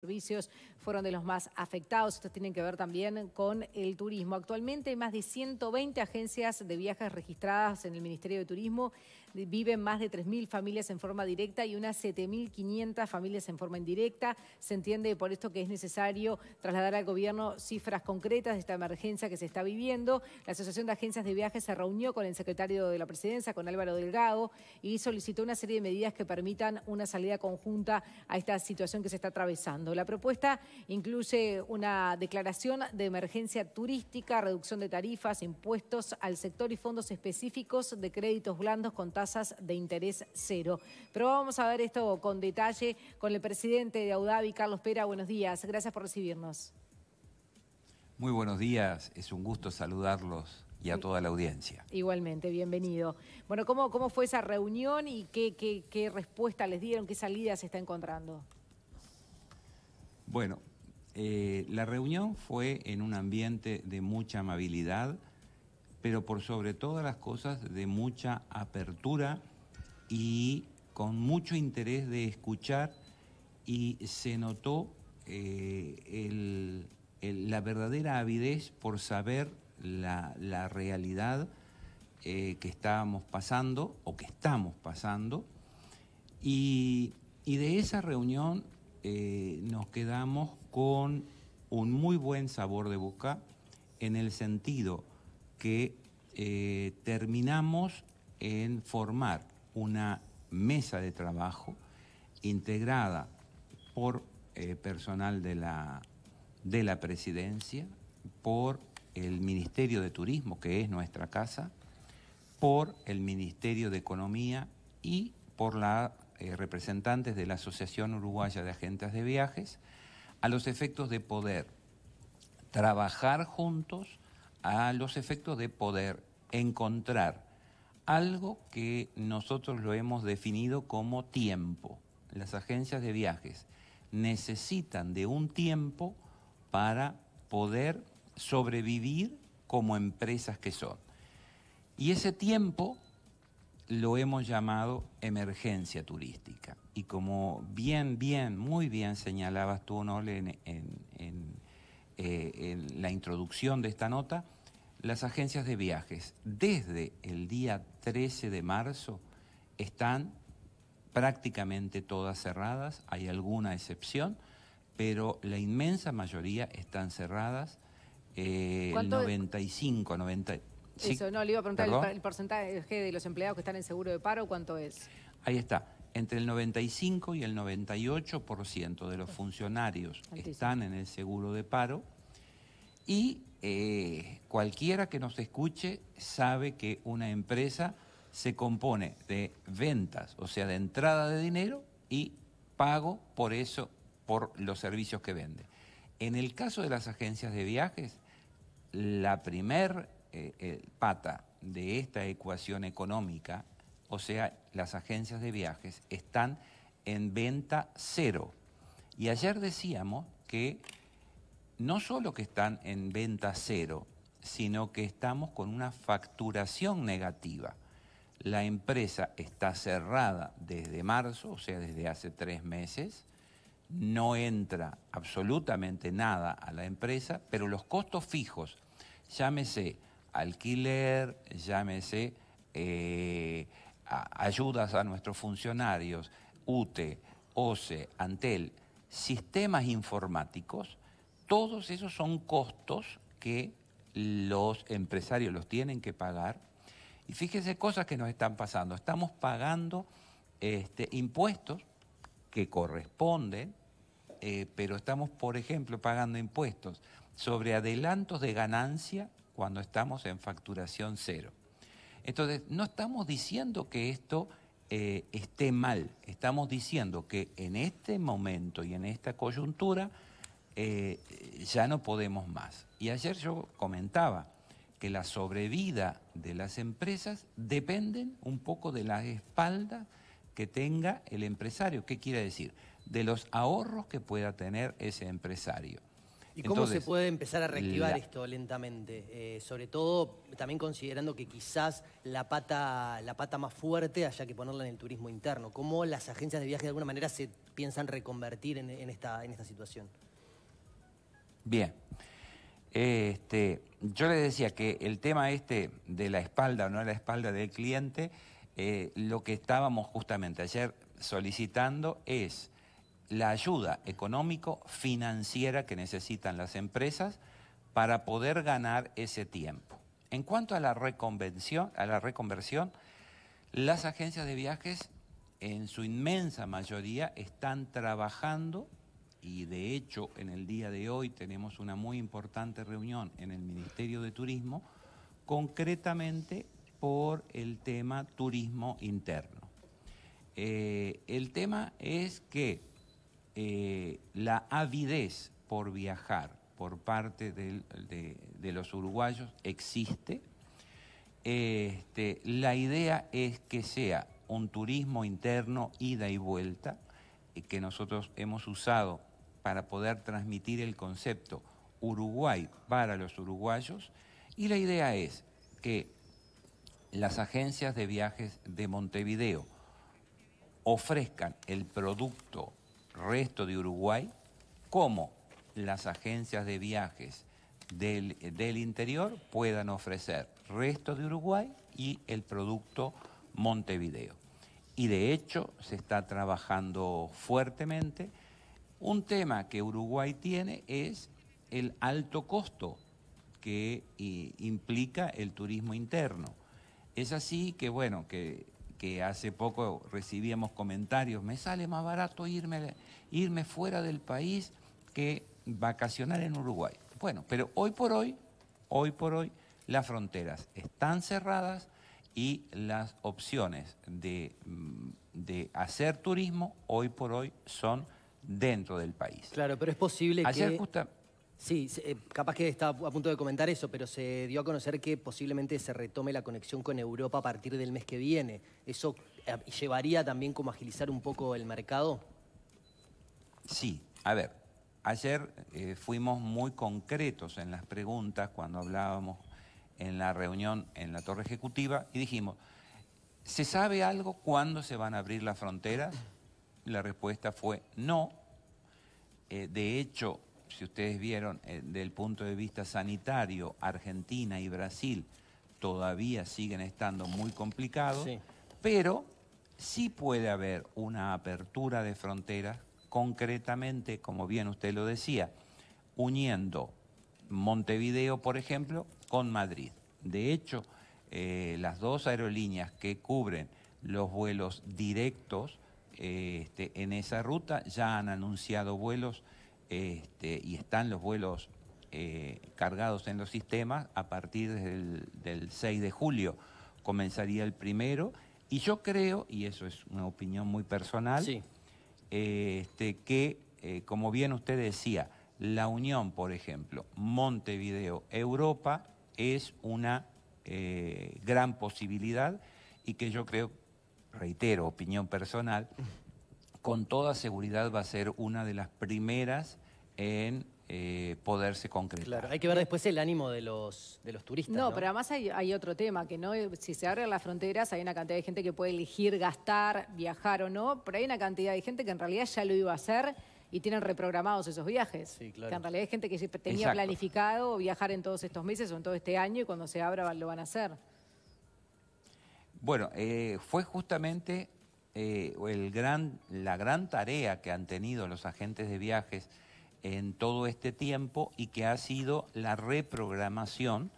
servicios fueron de los más afectados. Estos tienen que ver también con el turismo. Actualmente hay más de 120 agencias de viajes registradas en el Ministerio de Turismo viven más de 3.000 familias en forma directa y unas 7.500 familias en forma indirecta. Se entiende por esto que es necesario trasladar al gobierno cifras concretas de esta emergencia que se está viviendo. La Asociación de Agencias de Viajes se reunió con el secretario de la Presidencia, con Álvaro Delgado, y solicitó una serie de medidas que permitan una salida conjunta a esta situación que se está atravesando. La propuesta incluye una declaración de emergencia turística, reducción de tarifas, impuestos al sector y fondos específicos de créditos blandos con tasas de interés cero. Pero vamos a ver esto con detalle con el presidente de Audavi, Carlos Pera. Buenos días, gracias por recibirnos. Muy buenos días, es un gusto saludarlos y a toda la audiencia. Igualmente, bienvenido. Bueno, ¿cómo, cómo fue esa reunión y qué, qué, respuesta les dieron, qué salida se está encontrando? Bueno, eh, la reunión fue en un ambiente de mucha amabilidad, pero por sobre todas las cosas de mucha apertura y con mucho interés de escuchar y se notó eh, la verdadera avidez por saber la, realidad eh, que estábamos pasando o que estamos pasando y, de esa reunión eh, nos quedamos con un muy buen sabor de boca en el sentido que eh, terminamos en formar una mesa de trabajo integrada por eh, personal de la, presidencia, por el Ministerio de Turismo, que es nuestra casa, por el Ministerio de Economía y por la eh, representantes de la Asociación Uruguaya de Agentes de Viajes, a los efectos de poder trabajar juntos a los efectos de poder encontrar algo que nosotros lo hemos definido como tiempo. Las agencias de viajes necesitan de un tiempo para poder sobrevivir como empresas que son. Y ese tiempo lo hemos llamado emergencia turística. Y como bien, bien, muy bien señalabas tú, Nole, en, en eh, la introducción de esta nota, las agencias de viajes desde el día 13 de marzo están prácticamente todas cerradas, hay alguna excepción, pero la inmensa mayoría están cerradas, eh, el 95, 90... Eso, no, le iba a preguntar el porcentaje de los empleados que están en seguro de paro, ¿cuánto es? Ahí está. Entre el 95 y el 98% de los funcionarios están en el seguro de paro y eh, cualquiera que nos escuche sabe que una empresa se compone de ventas, o sea, de entrada de dinero y pago por eso, por los servicios que vende. En el caso de las agencias de viajes, la primer eh, eh, pata de esta ecuación económica o sea, las agencias de viajes, están en venta cero. Y ayer decíamos que no solo que están en venta cero, sino que estamos con una facturación negativa. La empresa está cerrada desde marzo, o sea, desde hace tres meses. No entra absolutamente nada a la empresa, pero los costos fijos, llámese alquiler, llámese eh, ayudas a nuestros funcionarios, UTE, OCE, Antel, sistemas informáticos, todos esos son costos que los empresarios los tienen que pagar. Y fíjese cosas que nos están pasando. Estamos pagando este, impuestos que corresponden, eh, pero estamos, por ejemplo, pagando impuestos sobre adelantos de ganancia cuando estamos en facturación cero. Entonces, no estamos diciendo que esto eh, esté mal, estamos diciendo que en este momento y en esta coyuntura eh, ya no podemos más. Y ayer yo comentaba que la sobrevida de las empresas dependen un poco de las espaldas que tenga el empresario. ¿Qué quiere decir? De los ahorros que pueda tener ese empresario. ¿Y cómo se puede empezar a reactivar esto lentamente? Eh, sobre todo, también considerando que quizás la pata, la pata más fuerte haya que ponerla en el turismo interno. ¿Cómo las agencias de viaje de alguna manera se piensan reconvertir en, esta, en esta situación? Bien. Este, yo les decía que el tema este de la espalda o no la espalda del cliente, eh, lo que estábamos justamente ayer solicitando es la ayuda económico-financiera que necesitan las empresas para poder ganar ese tiempo. En cuanto a la, reconvención, a la reconversión, las agencias de viajes en su inmensa mayoría están trabajando y de hecho en el día de hoy tenemos una muy importante reunión en el Ministerio de Turismo, concretamente por el tema turismo interno. Eh, el tema es que eh, la avidez por viajar por parte de, los uruguayos existe. Este, la idea es que sea un turismo interno, ida y vuelta, eh, que nosotros hemos usado para poder transmitir el concepto Uruguay para los uruguayos. Y la idea es que las agencias de viajes de Montevideo ofrezcan el producto resto de Uruguay, como las agencias de viajes del, del interior puedan ofrecer resto de Uruguay y el producto Montevideo. Y de hecho se está trabajando fuertemente. Un tema que Uruguay tiene es el alto costo que eh, implica el turismo interno. Es así que, bueno, que que hace poco recibíamos comentarios, me sale más barato irme, irme fuera del país que vacacionar en Uruguay. Bueno, pero hoy por hoy, hoy por hoy, las fronteras están cerradas y las opciones de, mm, hacer turismo hoy por hoy son dentro del país. Claro, pero es posible Sí, eh, capaz que estaba a punto de comentar eso, pero se dio a conocer que posiblemente se retome la conexión con Europa a partir del mes que viene. ¿Eso eh, llevaría también como agilizar un poco el mercado? Sí, a ver, ayer eh, fuimos muy concretos en las preguntas cuando hablábamos en la reunión en la torre ejecutiva y dijimos, ¿se sabe algo cuándo se van a abrir las fronteras? La respuesta fue no. de hecho, si ustedes vieron, eh, del punto de vista sanitario, Argentina y Brasil todavía siguen estando muy complicados, pero sí puede haber una apertura de fronteras, concretamente, como bien usted lo decía, uniendo Montevideo, por ejemplo, con Madrid. De hecho, eh, las dos aerolíneas que cubren los vuelos directos eh, este, en esa ruta ya han anunciado vuelos este, y están los vuelos eh, cargados en los sistemas a partir del, 6 de julio. Comenzaría el primero y yo creo, y eso es una opinión muy personal, este, que, eh, como bien usted decía, la unión, por ejemplo, Montevideo-Europa es una eh, gran posibilidad y que yo creo, reitero, opinión personal, con toda seguridad va a ser una de las primeras en eh, poderse concretar. Claro, hay que ver después el ánimo de los, de los turistas. No, pero además hay, otro tema, que no si se abren las fronteras hay una cantidad de gente que puede elegir gastar, viajar o no, pero hay una cantidad de gente que en realidad ya lo iba a hacer y tienen reprogramados esos viajes. Sí, claro. Que en realidad hay gente que tenía planificado viajar en todos estos meses o en todo este año y cuando se abra lo van a hacer. Bueno, eh, fue justamente eh, el gran, la gran tarea que han tenido los agentes de viajes en todo este tiempo y que ha sido la reprogramación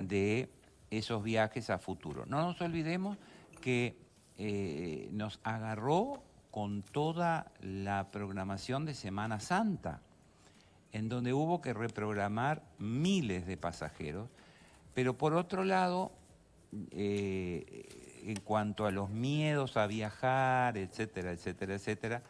de esos viajes a futuro. No nos olvidemos que eh, nos agarró con toda la programación de Semana Santa, en donde hubo que reprogramar miles de pasajeros, pero por otro lado, eh, en cuanto a los miedos a viajar, etcétera, etcétera, etcétera,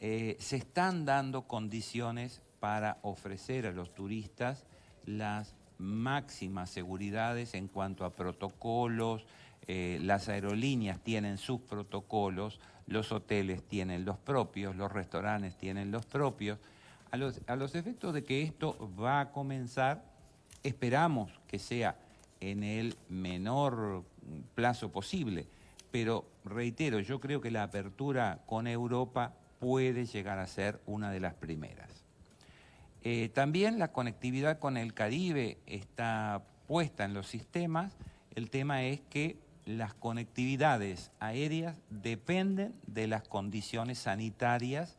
eh, se están dando condiciones para ofrecer a los turistas las máximas seguridades en cuanto a protocolos, eh, las aerolíneas tienen sus protocolos, los hoteles tienen los propios, los restaurantes tienen los propios. a los efectos de que esto va a comenzar, esperamos que sea en el menor plazo posible. Pero reitero, yo creo que la apertura con Europa puede llegar a ser una de las primeras. Eh, también la conectividad con el Caribe está puesta en los sistemas. El tema es que las conectividades aéreas dependen de las condiciones sanitarias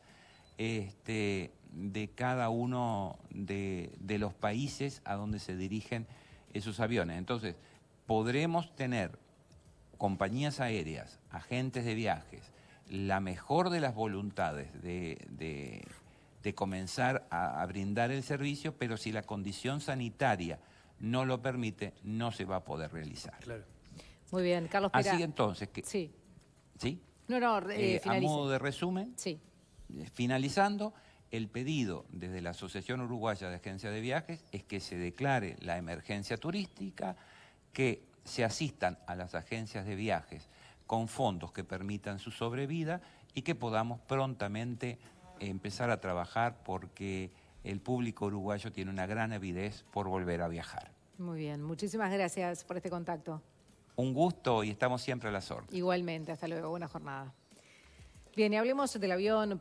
este, de cada uno de los países a donde se dirigen esos aviones. Entonces, podremos tener compañías aéreas, agentes de viajes, la mejor de las voluntades de, comenzar a, brindar el servicio, pero si la condición sanitaria no lo permite, no se va a poder realizar. Muy bien, Carlos Pérez. Así entonces que... Sí. ¿Sí? No, no, eh, eh, A modo de resumen, sí. Eh, finalizando, el pedido desde la Asociación Uruguaya de Agencias de Viajes es que se declare la emergencia turística, que se asistan a las agencias de viajes con fondos que permitan su sobrevida y que podamos prontamente empezar a trabajar porque el público uruguayo tiene una gran avidez por volver a viajar. Muy bien, muchísimas gracias por este contacto. Un gusto y estamos siempre a la orden. Igualmente, hasta luego, buena jornada. Bien, y hablemos del avión.